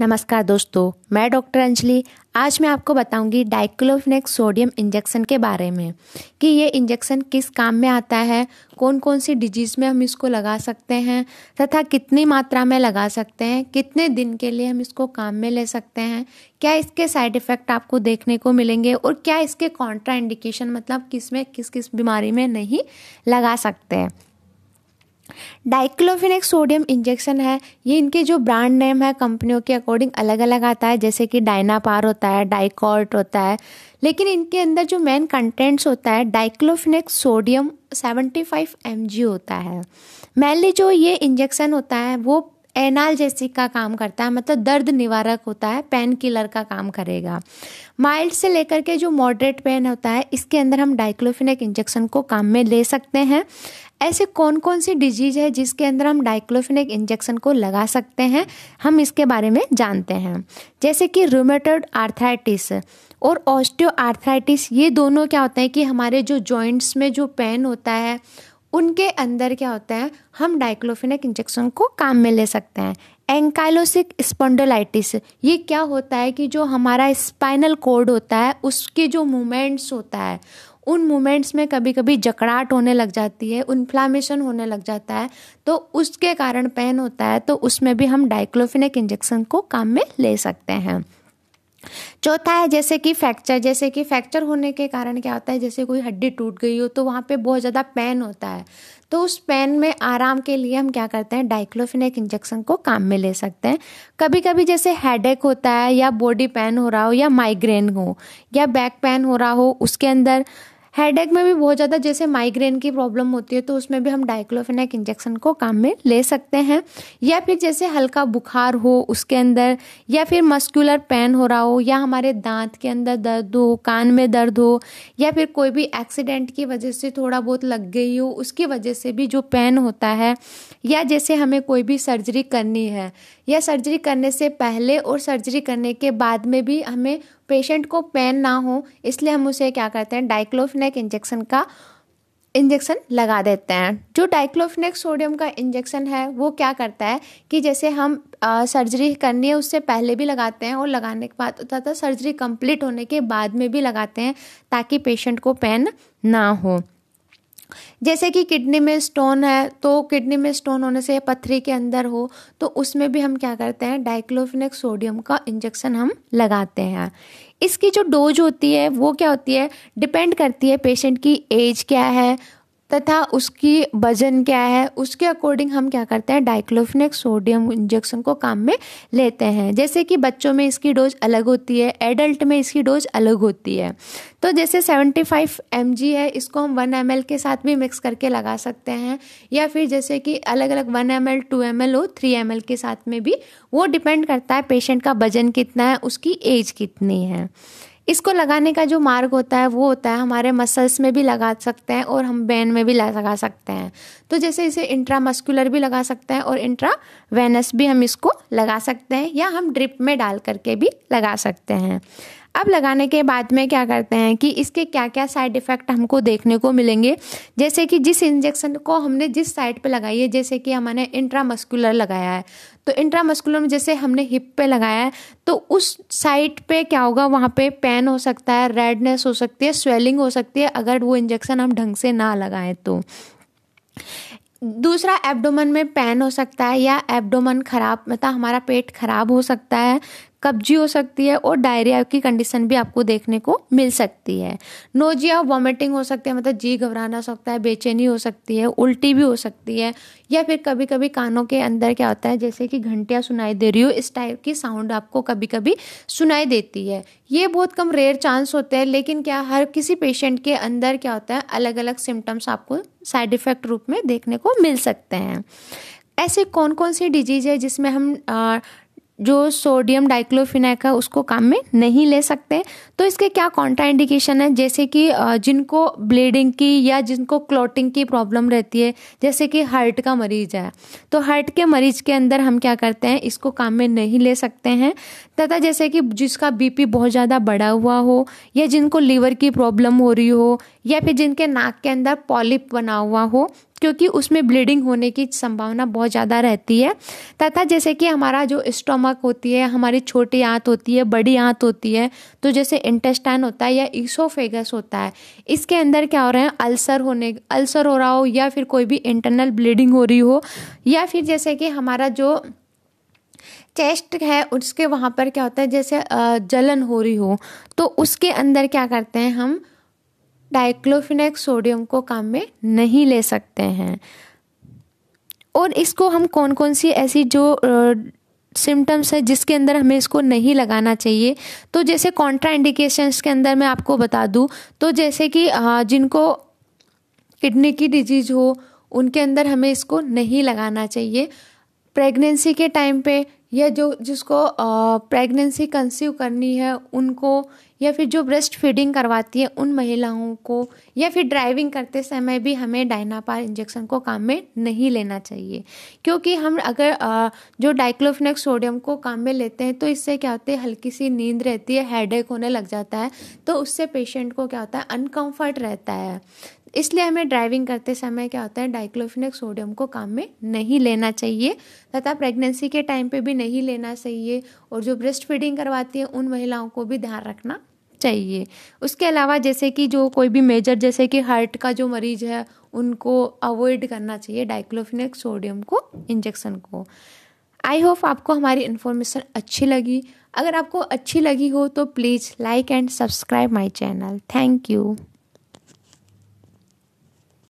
नमस्कार दोस्तों मैं डॉक्टर अंजलि आज मैं आपको बताऊंगी डाइक्लोफिनेक सोडियम इंजेक्शन के बारे में कि ये इंजेक्शन किस काम में आता है कौन कौन सी डिजीज़ में हम इसको लगा सकते हैं तथा कितनी मात्रा में लगा सकते हैं कितने दिन के लिए हम इसको काम में ले सकते हैं क्या इसके साइड इफ़ेक्ट आपको देखने को मिलेंगे और क्या इसके कॉन्ट्रा इंडिकेशन मतलब किस में किस किस बीमारी में नहीं लगा सकते हैं डाइक्लोफिनिक सोडियम इंजेक्शन है ये इनके जो ब्रांड नेम है कंपनियों के अकॉर्डिंग अलग अलग आता है जैसे कि डायनापार होता है डाइकॉर्ट होता है लेकिन इनके अंदर जो मेन कंटेंट्स होता है डाइक्लोफिनिक सोडियम 75 mg होता है मेनली जो ये इंजेक्शन होता है वो एनाल जैसी का काम करता है मतलब दर्द निवारक होता है पेन किलर का काम करेगा माइल्ड से लेकर के जो मॉडरेट पेन होता है इसके अंदर हम डाइक्लोफिनेक इंजेक्शन को काम में ले सकते हैं ऐसे कौन कौन सी डिजीज है जिसके अंदर हम डाइक्लोफिनेक इंजेक्शन को लगा सकते हैं हम इसके बारे में जानते हैं जैसे कि रोमेटोड आर्थराइटिस और ऑस्टियो आर्थराइटिस ये दोनों क्या होते हैं कि हमारे जो जॉइंट्स में जो पेन होता है उनके अंदर क्या होता है हम डाइक्लोफिनेक इंजेक्शन को काम में ले सकते हैं एंकाइलोसिक स्पोंडोलाइटिस ये क्या होता है कि जो हमारा स्पाइनल कोड होता है उसके जो मूवमेंट्स होता है उन मूवमेंट्स में कभी कभी जकड़ाट होने लग जाती है इन्फ्लामेशन होने लग जाता है तो उसके कारण पेन होता है तो उसमें भी हम डाइक्लोफिनेक इंजेक्शन को काम में ले सकते हैं चौथा है जैसे कि फ्रैक्चर जैसे कि फ्रैक्चर होने के कारण क्या होता है जैसे कोई हड्डी टूट गई हो तो वहाँ पे बहुत ज़्यादा पेन होता है तो उस पेन में आराम के लिए हम क्या करते हैं डाइक्लोफिनेक इंजेक्शन को काम में ले सकते हैं कभी कभी जैसे हेड होता है या बॉडी पेन हो रहा हो या माइग्रेन हो या बैक पेन हो रहा हो उसके अंदर हेड में भी बहुत ज़्यादा जैसे माइग्रेन की प्रॉब्लम होती है तो उसमें भी हम डाइक्लोफेनेक इंजेक्शन को काम में ले सकते हैं या फिर जैसे हल्का बुखार हो उसके अंदर या फिर मस्कुलर पेन हो रहा हो या हमारे दांत के अंदर दर्द हो कान में दर्द हो या फिर कोई भी एक्सीडेंट की वजह से थोड़ा बहुत लग गई हो उसकी वजह से भी जो पेन होता है या जैसे हमें कोई भी सर्जरी करनी है या सर्जरी करने से पहले और सर्जरी करने के बाद में भी हमें पेशेंट को पेन ना हो इसलिए हम उसे क्या करते हैं डाइक्लोफिन डाइक्लोफिनेक इंजेक्शन का इंजेक्शन लगा देते हैं जो डाइक्लोफिनेक सोडियम का इंजेक्शन है वो क्या करता है कि जैसे हम आ, सर्जरी करनी है उससे पहले भी लगाते हैं और लगाने के बाद होता था सर्जरी कंप्लीट होने के बाद में भी लगाते हैं ताकि पेशेंट को पेन ना हो जैसे कि किडनी में स्टोन है तो किडनी में स्टोन होने से पथरी के अंदर हो तो उसमें भी हम क्या करते हैं डाइक्लोफिनेक सोडियम का इंजेक्शन हम लगाते हैं इसकी जो डोज होती है वो क्या होती है डिपेंड करती है पेशेंट की एज क्या है तथा उसकी वजन क्या है उसके अकॉर्डिंग हम क्या करते हैं डाइक्लोफिनिक सोडियम इंजेक्शन को काम में लेते हैं जैसे कि बच्चों में इसकी डोज अलग होती है एडल्ट में इसकी डोज अलग होती है तो जैसे 75 फाइव है इसको हम 1 एम के साथ भी मिक्स करके लगा सकते हैं या फिर जैसे कि अलग अलग 1 M L two M L हो थ्री एम के साथ में भी वो डिपेंड करता है पेशेंट का वजन कितना है उसकी एज कितनी है इसको लगाने का जो मार्ग होता है वो होता है हमारे मसल्स में भी लगा सकते हैं और हम वेन में भी लगा सकते हैं तो जैसे इसे इंट्रा मस्कुलर भी लगा सकते हैं और इंट्रा वेनस भी हम इसको लगा सकते हैं या हम ड्रिप में डाल करके भी लगा सकते हैं अब लगाने के बाद में क्या करते हैं कि इसके क्या क्या साइड इफ़ेक्ट हमको देखने को मिलेंगे जैसे कि जिस इंजेक्शन को हमने जिस साइड पे लगाई है जैसे कि हमने इंट्रामस्कुलर लगाया है तो इंट्रामस्कुलर में जैसे हमने हिप पे लगाया है तो उस साइड पे क्या होगा वहाँ पे पेन हो सकता है रेडनेस हो सकती है स्वेलिंग हो सकती है अगर वो इंजेक्शन हम ढंग से ना लगाएं तो दूसरा एब्डोमन में पेन हो सकता है या एब्डोमन खराब मतलब हमारा पेट खराब हो सकता है कब्जी हो सकती है और डायरिया की कंडीशन भी आपको देखने को मिल सकती है नोजिया वॉमिटिंग हो सकती है मतलब जी घबराना हो सकता है बेचैनी हो सकती है उल्टी भी हो सकती है या फिर कभी कभी कानों के अंदर क्या होता है जैसे कि घंटियाँ सुनाई दे रही हो इस टाइप की साउंड आपको कभी कभी सुनाई देती है ये बहुत कम रेयर चांस होते हैं लेकिन क्या हर किसी पेशेंट के अंदर क्या होता है अलग अलग सिम्टम्स आपको साइड इफेक्ट रूप में देखने को मिल सकते हैं ऐसे कौन कौन सी डिजीज है जिसमें हम जो सोडियम डाइक्लोफिनैक है उसको काम में नहीं ले सकते तो इसके क्या कॉन्ट्रा इंडिकेशन है जैसे कि जिनको ब्लीडिंग की या जिनको क्लोटिंग की प्रॉब्लम रहती है जैसे कि हार्ट का मरीज है तो हार्ट के मरीज के अंदर हम क्या करते हैं इसको काम में नहीं ले सकते हैं तथा जैसे कि जिसका बीपी बहुत ज़्यादा बढ़ा हुआ हो या जिनको लीवर की प्रॉब्लम हो रही हो या फिर जिनके नाक के अंदर पॉलिप बना हुआ हो क्योंकि उसमें ब्लीडिंग होने की संभावना बहुत ज़्यादा रहती है तथा जैसे कि हमारा जो स्टोमक होती है हमारी छोटी आंत होती है बड़ी आंत होती है तो जैसे इंटेस्टाइन होता है या इसोफेगस होता है इसके अंदर क्या हो रहा है अल्सर होने अल्सर हो रहा हो या फिर कोई भी इंटरनल ब्लीडिंग हो रही हो या फिर जैसे कि हमारा जो चेस्ट है उसके वहाँ पर क्या होता है जैसे जलन हो रही हो तो उसके अंदर क्या करते हैं हम डाइक्लोफिनेक सोडियम को काम में नहीं ले सकते हैं और इसको हम कौन कौन सी ऐसी जो सिम्टम्स है जिसके अंदर हमें इसको नहीं लगाना चाहिए तो जैसे कॉन्ट्रा के अंदर मैं आपको बता दूँ तो जैसे कि जिनको किडनी की डिजीज हो उनके अंदर हमें इसको नहीं लगाना चाहिए प्रेगनेंसी के टाइम पे या जो जिसको प्रेगनेंसी कंसीव करनी है उनको या फिर जो ब्रेस्ट फीडिंग करवाती है उन महिलाओं को या फिर ड्राइविंग करते समय भी हमें डायनापार इंजेक्शन को काम में नहीं लेना चाहिए क्योंकि हम अगर जो डाइक्लोफिनेक सोडियम को काम में लेते हैं तो इससे क्या होता है हल्की सी नींद रहती है हेड होने लग जाता है तो उससे पेशेंट को क्या होता है अनकम्फर्ट रहता है इसलिए हमें ड्राइविंग करते समय क्या होता है डाइक्लोफिनक सोडियम को काम में नहीं लेना चाहिए तथा प्रेगनेंसी के टाइम पे भी नहीं लेना चाहिए और जो ब्रेस्ट फीडिंग करवाती है उन महिलाओं को भी ध्यान रखना चाहिए उसके अलावा जैसे कि जो कोई भी मेजर जैसे कि हार्ट का जो मरीज है उनको अवॉइड करना चाहिए डाइक्लोफिनेक सोडियम को इंजेक्शन को आई होप आपको हमारी इन्फॉर्मेशन अच्छी लगी अगर आपको अच्छी लगी हो तो please like and subscribe my channel thank you